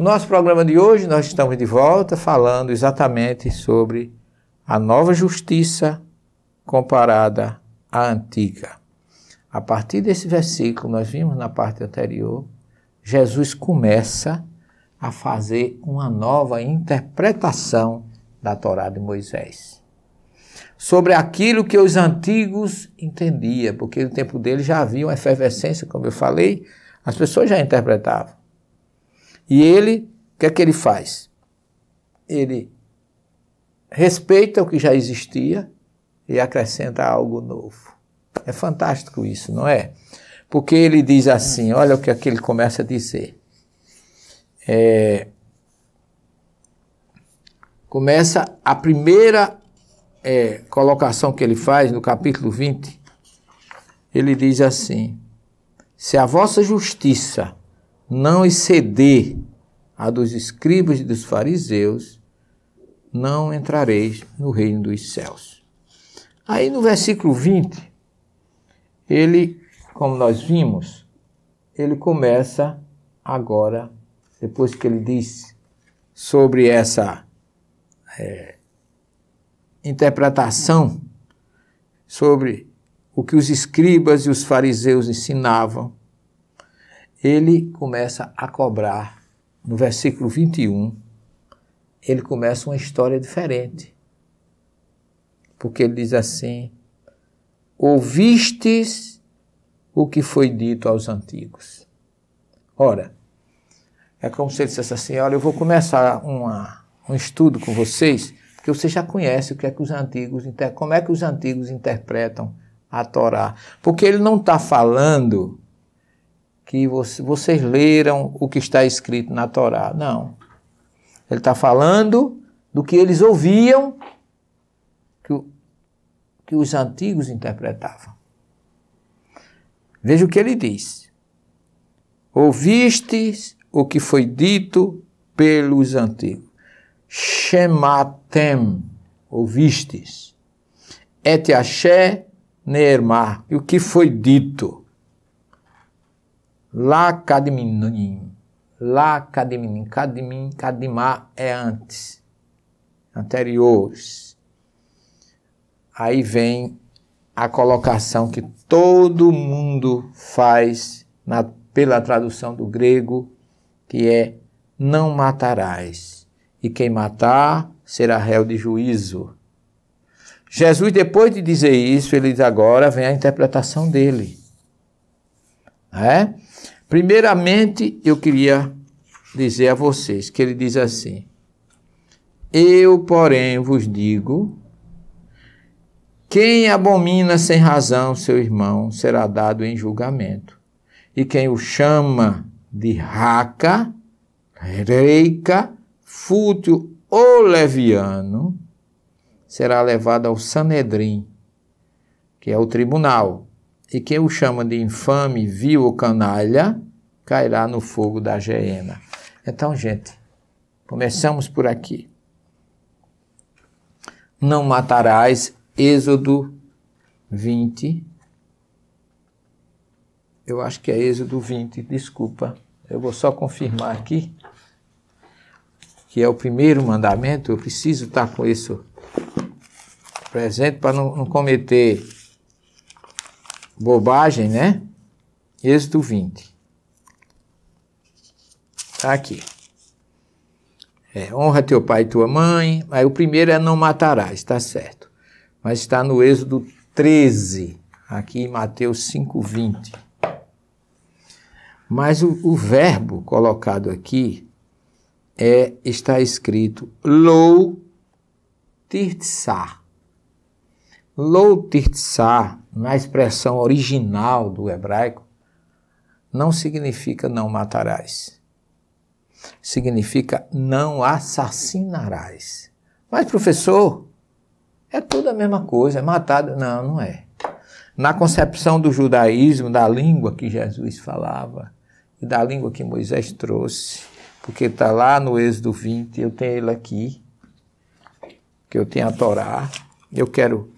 No nosso programa de hoje, nós estamos de volta falando exatamente sobre a nova justiça comparada à antiga. A partir desse versículo, nós vimos na parte anterior, Jesus começa a fazer uma nova interpretação da Torá de Moisés. Sobre aquilo que os antigos entendiam, porque no tempo dele já havia uma efervescência, como eu falei, as pessoas já interpretavam. E ele, o que é que ele faz? Ele respeita o que já existia e acrescenta algo novo. É fantástico isso, não é? Porque ele diz assim: olha o que aquele é ele começa a dizer. É, começa a primeira é, colocação que ele faz no capítulo 20. Ele diz assim: Se a vossa justiça não exceder a dos escribas e dos fariseus, não entrareis no reino dos céus. Aí no versículo 20, ele, como nós vimos, ele começa agora, depois que ele disse sobre essa é, interpretação sobre o que os escribas e os fariseus ensinavam, ele começa a cobrar, no versículo 21, ele começa uma história diferente. Porque ele diz assim: Ouvistes o que foi dito aos antigos. Ora, é como se ele dissesse assim: Olha, eu vou começar uma, um estudo com vocês, porque você já conhece o que é que os antigos, como é que os antigos interpretam a Torá. Porque ele não está falando que você, vocês leram o que está escrito na Torá. Não. Ele está falando do que eles ouviam, que, que os antigos interpretavam. Veja o que ele diz. Ouvistes o que foi dito pelos antigos. Shematem, ouvistes. Et asher neermar, o que foi dito. Lá cadminim. Lá cadminim. Cadmin, cadimá é antes. Anteriores. Aí vem a colocação que todo mundo faz na, pela tradução do grego, que é não matarás, e quem matar será réu de juízo. Jesus, depois de dizer isso, ele diz agora vem a interpretação dele. É? Primeiramente, eu queria dizer a vocês que ele diz assim: Eu, porém, vos digo: quem abomina sem razão seu irmão será dado em julgamento, e quem o chama de raca, reica, fútil ou leviano será levado ao Sanedrim, que é o tribunal, e quem o chama de infame, vil ou canalha, cairá no fogo da geena. Então, gente, começamos por aqui. Não matarás, Êxodo 20. Eu acho que é Êxodo 20, desculpa. Eu vou só confirmar aqui, que é o primeiro mandamento, eu preciso estar com isso presente para não, não cometer bobagem, né? Êxodo 20. Tá aqui. É, honra teu pai e tua mãe. Aí o primeiro é não matarás, está certo. Mas está no Êxodo 13, aqui em Mateus 5, 20. Mas o, o verbo colocado aqui é está escrito lou tirtsá Lou tirtsá na expressão original do hebraico, não significa não matarás. Significa não assassinarás. Mas, professor, é tudo a mesma coisa, é matado. Não, não é. Na concepção do judaísmo, da língua que Jesus falava e da língua que Moisés trouxe, porque está lá no Êxodo 20, eu tenho ele aqui, que eu tenho a Torá, eu quero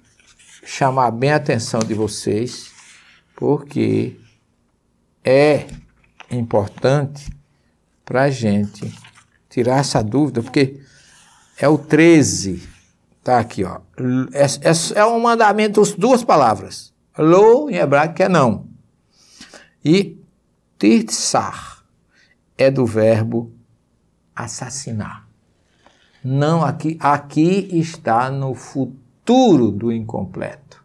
chamar bem a atenção de vocês, porque é importante para a gente tirar essa dúvida, porque é o 13, tá aqui, ó. É, é, é um mandamento, duas palavras. Lo, em hebraico, é não. E tirtsar é do verbo assassinar. Não aqui, aqui está no futuro futuro do incompleto.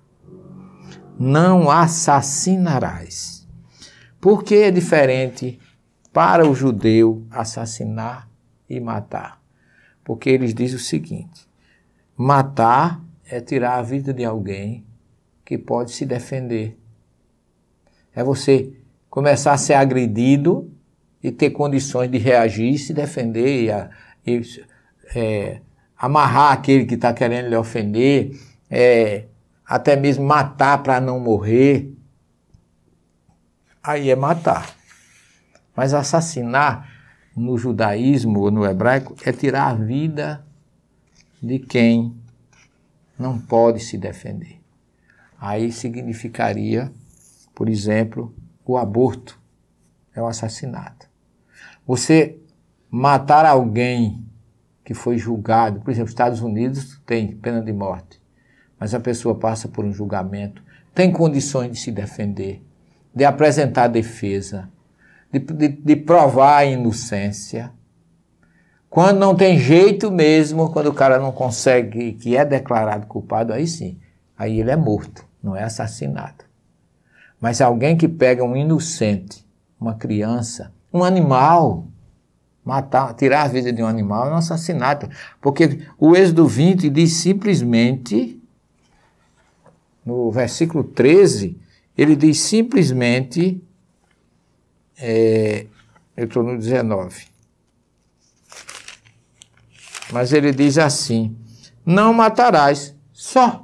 Não assassinarás. Porque é diferente para o judeu assassinar e matar. Porque eles dizem o seguinte: matar é tirar a vida de alguém que pode se defender. É você começar a ser agredido e ter condições de reagir, se defender e, e é, amarrar aquele que está querendo lhe ofender, é, até mesmo matar para não morrer. Aí é matar. Mas assassinar no judaísmo ou no hebraico é tirar a vida de quem não pode se defender. Aí significaria, por exemplo, o aborto é o assassinato. Você matar alguém que foi julgado, por exemplo, Estados Unidos tem pena de morte, mas a pessoa passa por um julgamento, tem condições de se defender, de apresentar defesa, de, de, de provar a inocência. Quando não tem jeito mesmo, quando o cara não consegue, que é declarado culpado, aí sim, aí ele é morto, não é assassinado. Mas alguém que pega um inocente, uma criança, um animal, matar, tirar a vida de um animal é um assassinato. Porque o Êxodo 20 diz simplesmente, no versículo 13, ele diz simplesmente, é, eu estou no 19, mas ele diz assim: não matarás, só.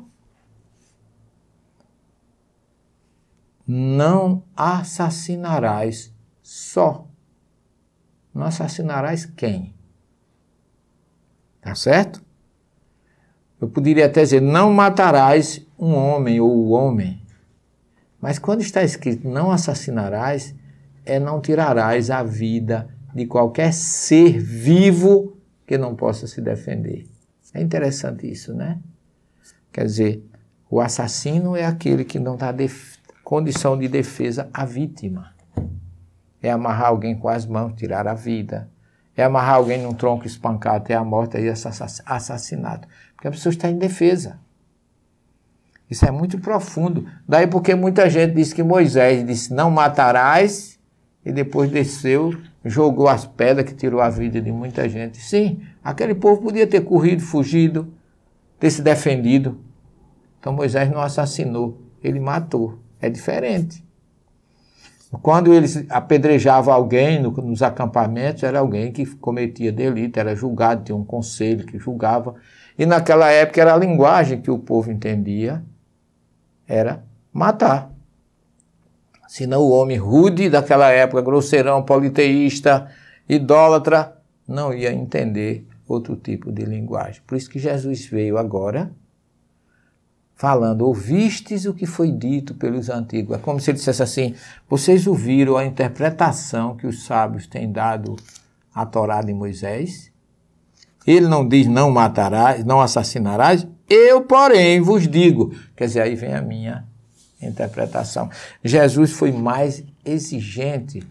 Não assassinarás, só não assassinarás quem? Tá certo? Eu poderia até dizer, não matarás um homem ou o homem. Mas quando está escrito não assassinarás, é não tirarás a vida de qualquer ser vivo que não possa se defender. É interessante isso, né? Quer dizer, o assassino é aquele que não dá condição de defesa à vítima é amarrar alguém com as mãos, tirar a vida, é amarrar alguém num tronco, espancar até a morte e assassinato. Porque a pessoa está indefesa. Isso é muito profundo. Daí porque muita gente diz que Moisés disse: Não matarás, e depois desceu, jogou as pedras que tirou a vida de muita gente. Sim, aquele povo podia ter corrido, fugido, ter se defendido. Então Moisés não assassinou, ele matou. É diferente. Quando eles apedrejavam alguém no, nos acampamentos, era alguém que cometia delito, era julgado, tinha um conselho que julgava. E naquela época era a linguagem que o povo entendia, era matar. Senão o homem rude daquela época, grosseirão, politeísta, idólatra, não ia entender outro tipo de linguagem. Por isso que Jesus veio agora falando, ouvistes o que foi dito pelos antigos. É como se ele dissesse assim: vocês ouviram a interpretação que os sábios têm dado à Torá de Moisés? Ele não diz não matarás, não assassinarás, eu, porém, vos digo. Quer dizer, aí vem a minha interpretação. Jesus foi mais exigente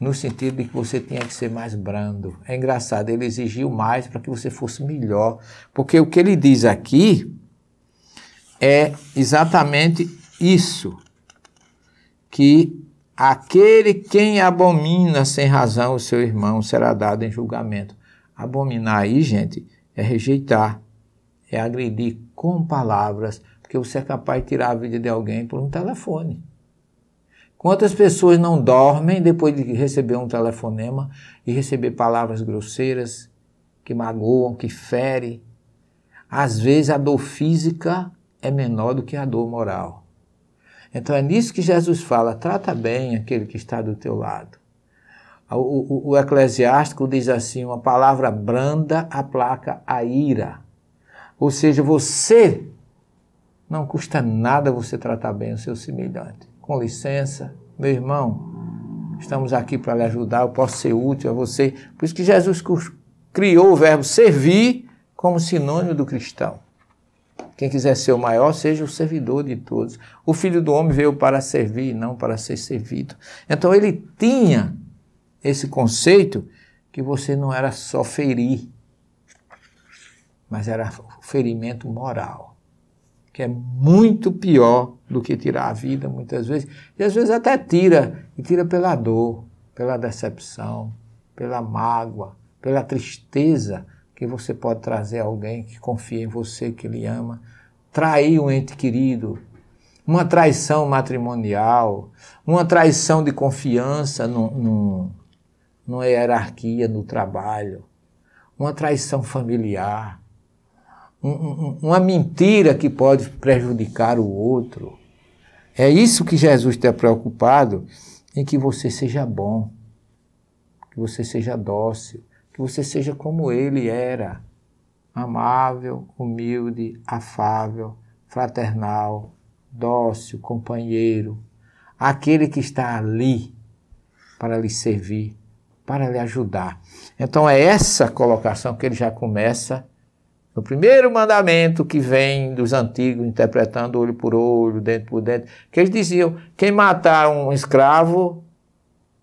no sentido de que você tinha que ser mais brando. É engraçado, ele exigiu mais para que você fosse melhor. Porque o que ele diz aqui é exatamente isso, que aquele quem abomina sem razão o seu irmão será dado em julgamento. Abominar aí, gente, é rejeitar, é agredir com palavras, porque você é capaz de tirar a vida de alguém por um telefone. Quantas pessoas não dormem depois de receber um telefonema e receber palavras grosseiras que magoam, que ferem? Às vezes a dor física é menor do que a dor moral. Então é nisso que Jesus fala: trata bem aquele que está do teu lado. O, o, o Eclesiástico diz assim: uma palavra branda aplaca a ira. Ou seja, você não custa nada você tratar bem o seu semelhante. Com licença, meu irmão, estamos aqui para lhe ajudar, eu posso ser útil a você. Por isso que Jesus criou o verbo servir como sinônimo do cristão. Quem quiser ser o maior, seja o servidor de todos. O filho do homem veio para servir, não para ser servido. Então ele tinha esse conceito que você não era só ferir, mas era ferimento moral, que é muito pior do que tirar a vida muitas vezes. E às vezes até tira, e tira pela dor, pela decepção, pela mágoa, pela tristeza, que você pode trazer alguém que confia em você, que lhe ama. Trair um ente querido, uma traição matrimonial, uma traição de confiança no, no, numa hierarquia no trabalho, uma traição familiar, um, um, uma mentira que pode prejudicar o outro. É isso que Jesus está preocupado em que você seja bom, que você seja dócil, que você seja como ele era, amável, humilde, afável, fraternal, dócil, companheiro, aquele que está ali para lhe servir, para lhe ajudar. Então é essa colocação que ele já começa no primeiro mandamento que vem dos antigos, interpretando olho por olho, dente por dente, que eles diziam: quem matar um escravo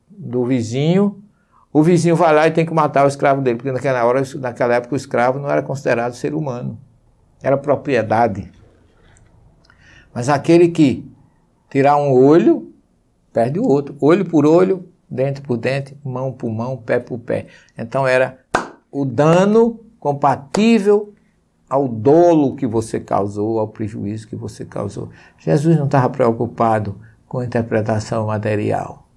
do vizinho o vizinho vai lá e tem que matar o escravo dele, porque naquela, hora, naquela época o escravo não era considerado ser humano, era propriedade. Mas aquele que tirar um olho, perde o outro. Olho por olho, dente por dente, mão por mão, pé por pé. Então era o dano compatível ao dolo que você causou, ao prejuízo que você causou. Jesus não estava preocupado com a interpretação material.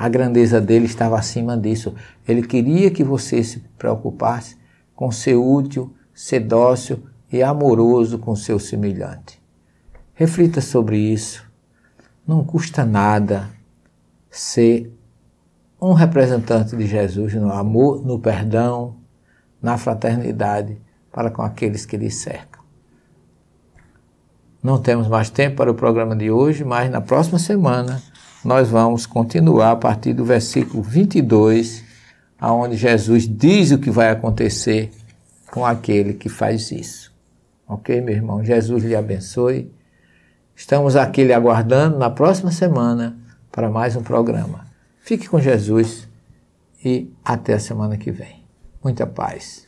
A grandeza dele estava acima disso. Ele queria que você se preocupasse com ser útil, ser dócil e amoroso com seu semelhante. Reflita sobre isso. Não custa nada ser um representante de Jesus no amor, no perdão, na fraternidade para com aqueles que lhe cercam. Não temos mais tempo para o programa de hoje, mas na próxima semana nós vamos continuar a partir do versículo 22, aonde Jesus diz o que vai acontecer com aquele que faz isso. Ok, meu irmão? Jesus lhe abençoe. Estamos aqui lhe aguardando na próxima semana para mais um programa. Fique com Jesus e até a semana que vem. Muita paz.